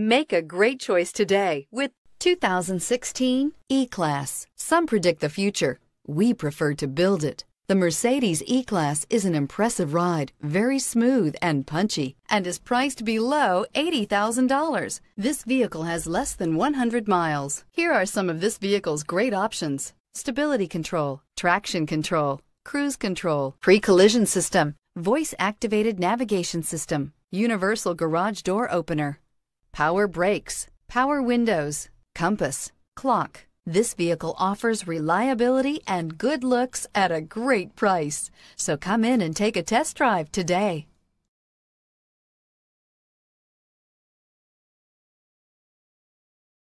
Make a great choice today with 2016 E-Class. Some predict the future. We prefer to build it. The Mercedes E-Class is an impressive ride, very smooth and punchy, and is priced below $80,000. This vehicle has less than 100 miles. Here are some of this vehicle's great options. Stability control, traction control, cruise control, pre-collision system, voice-activated navigation system, universal garage door opener, power brakes, power windows, compass, clock. This vehicle offers reliability and good looks at a great price. So come in and take a test drive today.